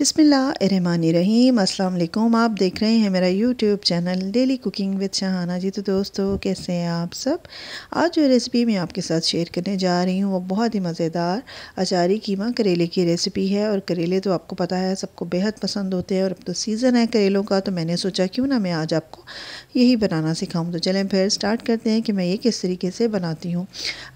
अस्सलाम वालेकुम आप देख रहे हैं मेरा YouTube channel daily cooking with Shahana ji तो दोस्तों कैसे हैं आप सब आज जो रेसिपी मैं आपके साथ शेयर करने जा रही हूँ वो बहुत ही मज़ेदार अचारी कीमा करेले की रेसिपी है और करेले तो आपको पता है सबको बेहद पसंद होते हैं और अब तो सीज़न है करेलों का तो मैंने सोचा क्यों ना मैं आज आपको यही बनाना सिखाऊँ तो चलें फिर स्टार्ट करते हैं कि मैं ये किस तरीके से बनाती हूँ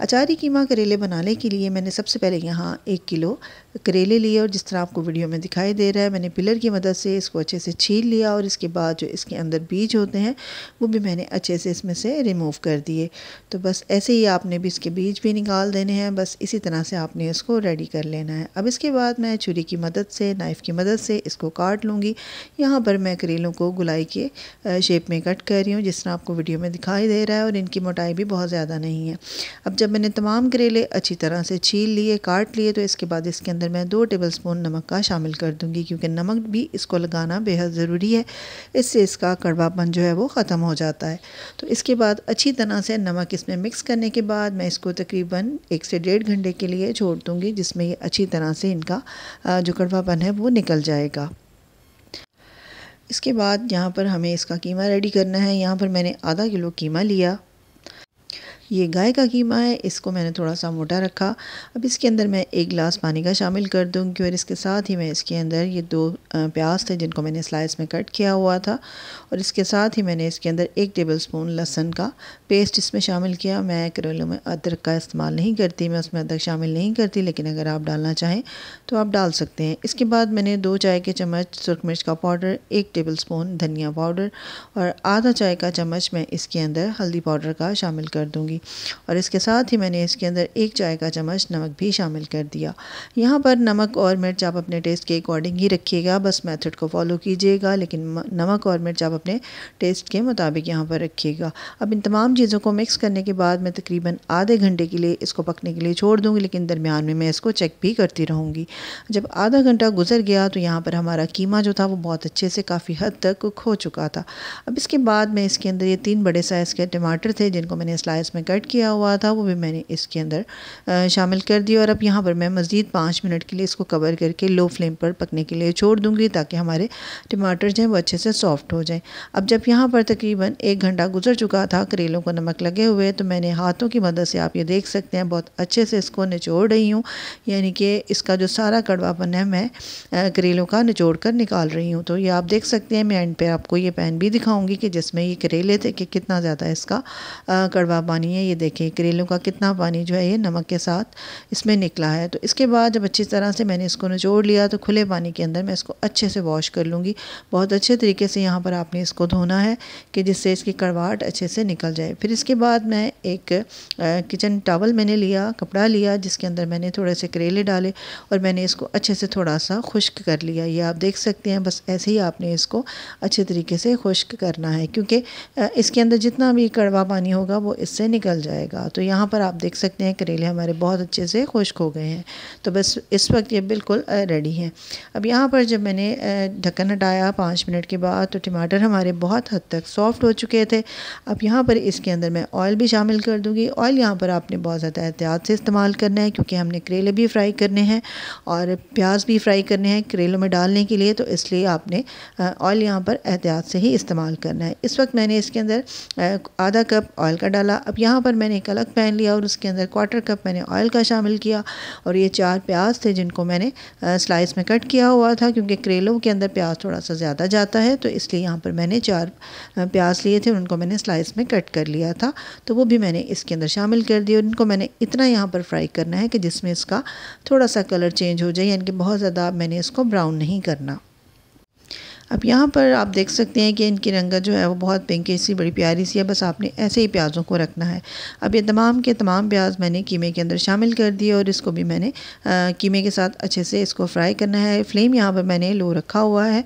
अचारी कीमा करेले बनाने के लिए मैंने सबसे पहले यहाँ एक किलो करेले लिए और जिस तरह आपको वीडियो में दिखाई दिखाई दे रहा है मैंने पिलर की मदद से इसको अच्छे से छील लिया और इसके बाद जो इसके अंदर बीज होते हैं वो भी मैंने अच्छे से इसमें से रिमूव कर दिए तो बस ऐसे ही आपने भी इसके बीज भी निकाल देने हैं बस इसी तरह से आपने इसको रेडी कर लेना है अब इसके बाद मैं छुरी की मदद से नाइफ़ की मदद से इसको काट लूँगी यहाँ पर मैं करेलों को गुलाई के शेप में कट कर रही हूँ जिस तरह आपको वीडियो में दिखाई दे रहा है और इनकी मोटाई भी बहुत ज़्यादा नहीं है अब जब मैंने तमाम करेले अच्छी तरह से छील लिए काट लिए तो इसके बाद इसके अंदर मैं दो टेबल स्पून नमक का शामिल कर दूंगी क्योंकि नमक भी इसको लगाना बेहद ज़रूरी है इससे इसका कड़वापन जो है वो ख़त्म हो जाता है तो इसके बाद अच्छी तरह से नमक इसमें मिक्स करने के बाद मैं इसको तकरीबन एक से डेढ़ घंटे के लिए छोड़ दूँगी जिसमें ये अच्छी तरह से इनका जो कड़वापन है वो निकल जाएगा इसके बाद यहाँ पर हमें इसका कीमा रेडी करना है यहाँ पर मैंने आधा किलो कीमा लिया ये गाय का कीमा है इसको मैंने थोड़ा सा मोटा रखा अब इसके अंदर मैं एक गिलास पानी का शामिल कर दूँगी और इसके साथ ही मैं इसके अंदर ये दो प्याज थे जिनको मैंने स्लाइस में कट किया हुआ था और इसके साथ ही मैंने इसके अंदर एक टेबल स्पून लहसन का पेस्ट इसमें शामिल किया मैं करेलों में अदरक का इस्तेमाल नहीं करती मैं उसमें अदरक शामिल नहीं करती लेकिन अगर आप डालना चाहें तो आप डाल सकते हैं इसके बाद मैंने दो चाय के चम्मच सुरख मिर्च का पाउडर एक टेबल स्पून धनिया पाउडर और आधा चाय का चम्मच मैं इसके अंदर हल्दी पाउडर का शामिल कर दूँगी और इसके साथ ही मैंने इसके अंदर एक चाय का चम्मच नमक भी शामिल कर दिया यहाँ पर नमक और मिर्च आप अपने टेस्ट के अकॉर्डिंग ही रखिएगा बस मेथड को फॉलो कीजिएगा लेकिन नमक और मिर्च आप अपने टेस्ट के मुताबिक यहाँ पर रखिएगा अब इन तमाम चीज़ों को मिक्स करने के बाद मैं तकरीबन आधे घंटे के लिए इसको पकने के लिए छोड़ दूँगी लेकिन दरमियान में मैं इसको चेक भी करती रहूँगी जब आधा घंटा गुजर गया तो यहाँ पर हमारा कीमा जो था वो बहुत अच्छे से काफ़ी हद तक कुक हो चुका था अब इसके बाद मैं इसके अंदर ये तीन बड़े साइज़ के टमाटर थे जिनको मैंने स्लाइस में में कट किया हुआ था वो भी मैंने इसके अंदर शामिल कर दिया और अब यहाँ पर मैं मज़ीद पाँच मिनट के लिए इसको कवर करके लो फ्लेम पर पकने के लिए छोड़ दूँगी ताकि हमारे टमाटर जो हैं वो अच्छे से सॉफ्ट हो जाएँ अब जब यहाँ पर तकरीबन एक घंटा गुजर चुका था करेलों को नमक लगे हुए तो मैंने हाथों की मदद से आप ये देख सकते हैं बहुत अच्छे से इसको निचोड़ रही हूँ यानी कि इसका जो सारा कड़वापन है मैं करेलों का निचोड़ कर निकाल रही हूँ तो ये आप देख सकते हैं मैं एंड पे आपको ये पैन भी दिखाऊंगी कि जिसमें ये करेले थे कि कितना ज़्यादा इसका कड़वा पानी है ये देखें करेलों का कितना पानी जो है ये नमक के साथ इसमें निकला है तो इसके बाद जब अच्छी तरह से मैंने इसको निचोड़ लिया तो खुले पानी के अंदर मैं इसको अच्छे से वॉश कर लूँगी बहुत अच्छे तरीके से यहाँ पर आपने इसको धोना है कि जिससे इसकी कड़वाहट अच्छे से निकल जाए फिर इसके बाद मैं एक किचन टावल मैंने लिया कपड़ा लिया जिसके अंदर मैंने थोड़े से करेले डाले और मैंने इसको अच्छे से थोड़ा सा खुश्क कर लिया ये आप देख सकते हैं बस ऐसे ही आपने इसको अच्छे तरीके से खुश्क करना है क्योंकि इसके अंदर जितना भी कड़वा पानी होगा वो इससे निकल निकल जाएगा तो यहाँ पर आप देख सकते हैं करेले हमारे बहुत अच्छे से खुश्क हो गए हैं तो बस इस वक्त ये बिल्कुल रेडी हैं अब यहाँ पर जब मैंने ढक्कन हटाया पाँच मिनट के बाद तो टमाटर हमारे बहुत हद तक सॉफ्ट हो चुके थे अब यहाँ पर इसके अंदर मैं ऑयल भी शामिल कर दूँगी ऑयल यहाँ पर आपने बहुत ज़्यादा एहतियात से इस्तेमाल करना है क्योंकि हमने करेले भी फ्राई करने हैं और प्याज भी फ्राई करने हैं करेलों में डालने के लिए तो इसलिए आपने ऑयल यहाँ पर एहतियात से ही इस्तेमाल करना है इस वक्त मैंने इसके अंदर आधा कप ऑयल का डाला अब यहाँ यहाँ पर मैंने एक अलग पैन लिया और उसके अंदर क्वार्टर कप मैंने ऑयल का शामिल किया और ये चार प्याज थे जिनको मैंने स्लाइस में कट किया हुआ था क्योंकि करेलों के अंदर प्याज थोड़ा सा ज़्यादा जाता है तो इसलिए यहाँ पर मैंने चार प्याज लिए थे उनको मैंने स्लाइस में कट कर लिया था तो वो भी मैंने इसके अंदर शामिल कर दिया इनको मैंने इतना यहाँ पर फ्राई करना है कि जिसमें इसका थोड़ा सा कलर चेंज हो जाए यानी कि बहुत ज़्यादा मैंने इसको ब्राउन नहीं करना अब यहाँ पर आप देख सकते हैं कि इनकी रंगत जो है वो बहुत पिंकी सी बड़ी प्यारी सी है बस आपने ऐसे ही प्याज़ों को रखना है अब ये तमाम के तमाम प्याज मैंने कीमे के अंदर शामिल कर दिए और इसको भी मैंने कीमे के साथ अच्छे से इसको फ्राई करना है फ्लेम यहाँ पर मैंने लो रखा हुआ है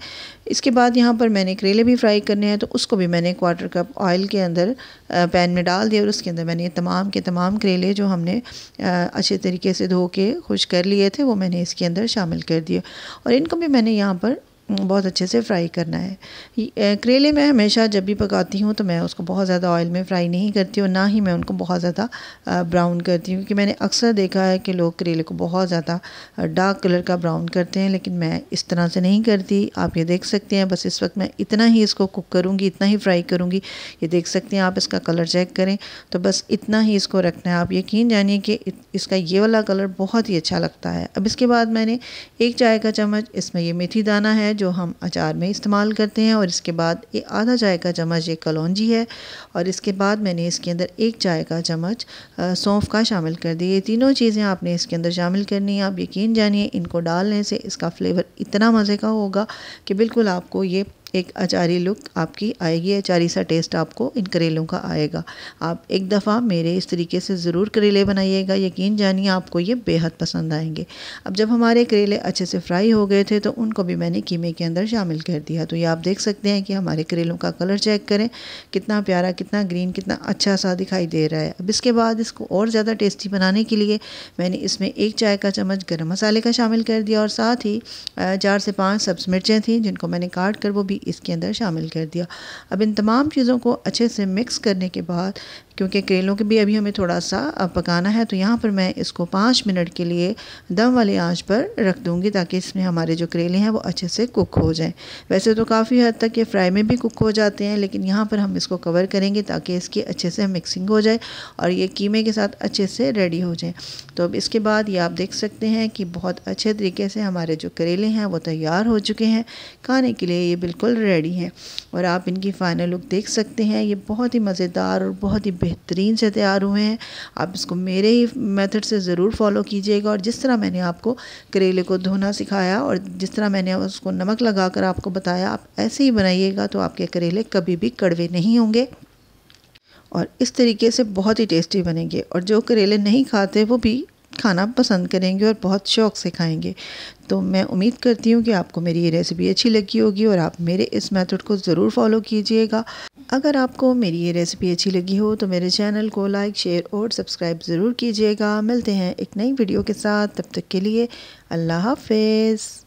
इसके बाद यहाँ पर मैंने करेले भी फ्राई करने हैं तो उसको भी मैंने क्वार्टर कप ऑयल के अंदर पैन में डाल दिया और उसके अंदर मैंने तमाम के तमाम करेले जो हमने अच्छे तरीके से धो के खुश कर लिए थे वो मैंने इसके अंदर शामिल कर दिए और इनको भी मैंने यहाँ पर बहुत अच्छे से फ्राई करना है करेले मैं हमेशा जब भी पकाती हूँ तो मैं उसको बहुत ज़्यादा ऑयल में फ्राई नहीं करती और ना ही मैं उनको बहुत ज़्यादा ब्राउन करती हूँ क्योंकि मैंने अक्सर देखा है कि लोग करेले को बहुत ज़्यादा डार्क कलर का ब्राउन करते हैं लेकिन मैं इस तरह से नहीं करती आप ये देख सकते हैं बस इस वक्त मैं इतना ही इसको कुक करूँगी इतना ही फ्राई करूँगी ये देख सकते हैं आप इसका कलर चेक करें तो बस इतना ही इसको रखना है आप यकीन जानिए कि इसका ये वाला कलर बहुत ही अच्छा लगता है अब इसके बाद मैंने एक चाय का चम्मच इसमें ये मेथी दाना है जो हम अचार में इस्तेमाल करते हैं और इसके बाद ये आधा चाय का चम्मच ये कलौजी है और इसके बाद मैंने इसके अंदर एक चाय का चम्मच सौंफ का शामिल कर दिया ये तीनों चीज़ें आपने इसके अंदर शामिल करनी है आप यकीन जानिए इनको डालने से इसका फ्लेवर इतना मज़े का होगा कि बिल्कुल आपको ये एक अचारी लुक आपकी आएगी अचारी सा टेस्ट आपको इन करेलों का आएगा आप एक दफ़ा मेरे इस तरीके से ज़रूर करेले बनाइएगा यकीन जानिए आपको ये बेहद पसंद आएंगे अब जब हमारे करेले अच्छे से फ्राई हो गए थे तो उनको भी मैंने कीमे के अंदर शामिल कर दिया तो ये आप देख सकते हैं कि हमारे करेलों का कलर चेक करें कितना प्यारा कितना ग्रीन कितना अच्छा सा दिखाई दे रहा है अब इसके बाद इसको और ज़्यादा टेस्टी बनाने के लिए मैंने इसमें एक चाय का चम्मच गर्म मसाले का शामिल कर दिया और साथ ही चार से पाँच सब्ज़ मिर्चें थी जिनको मैंने काट कर वो भी इसके अंदर शामिल कर दिया अब इन तमाम चीज़ों को अच्छे से मिक्स करने के बाद क्योंकि करेलों के भी अभी हमें थोड़ा सा पकाना है तो यहाँ पर मैं इसको पाँच मिनट के लिए दम वाली आंच पर रख दूँगी ताकि इसमें हमारे जो करेले हैं वो अच्छे से कुक हो जाएँ वैसे तो काफ़ी हद तक ये फ्राई में भी कुक हो जाते हैं लेकिन यहाँ पर हम इसको कवर करेंगे ताकि इसकी अच्छे से मिक्सिंग हो जाए और ये कीमे के साथ अच्छे से रेडी हो जाए तो अब इसके बाद ये आप देख सकते हैं कि बहुत अच्छे तरीके से हमारे जो करेले हैं वो तैयार हो चुके हैं खाने के लिए ये बिल्कुल रेडी हैं और आप इनकी फ़ाइनल लुक देख सकते हैं ये बहुत ही मज़ेदार और बहुत ही बेहतरीन से तैयार हुए हैं आप इसको मेरे ही मेथड से ज़रूर फॉलो कीजिएगा और जिस तरह मैंने आपको करेले को धोना सिखाया और जिस तरह मैंने उसको नमक लगाकर आपको बताया आप ऐसे ही बनाइएगा तो आपके करेले कभी भी कड़वे नहीं होंगे और इस तरीके से बहुत ही टेस्टी बनेंगे और जो करेले नहीं खाते वो भी खाना पसंद करेंगे और बहुत शौक से खाएंगे तो मैं उम्मीद करती हूँ कि आपको मेरी ये रेसिपी अच्छी लगी होगी और आप मेरे इस मेथड को ज़रूर फॉलो कीजिएगा अगर आपको मेरी ये रेसिपी अच्छी लगी हो तो मेरे चैनल को लाइक शेयर और सब्सक्राइब ज़रूर कीजिएगा मिलते हैं एक नई वीडियो के साथ तब तक के लिए अल्लाह हाफिज़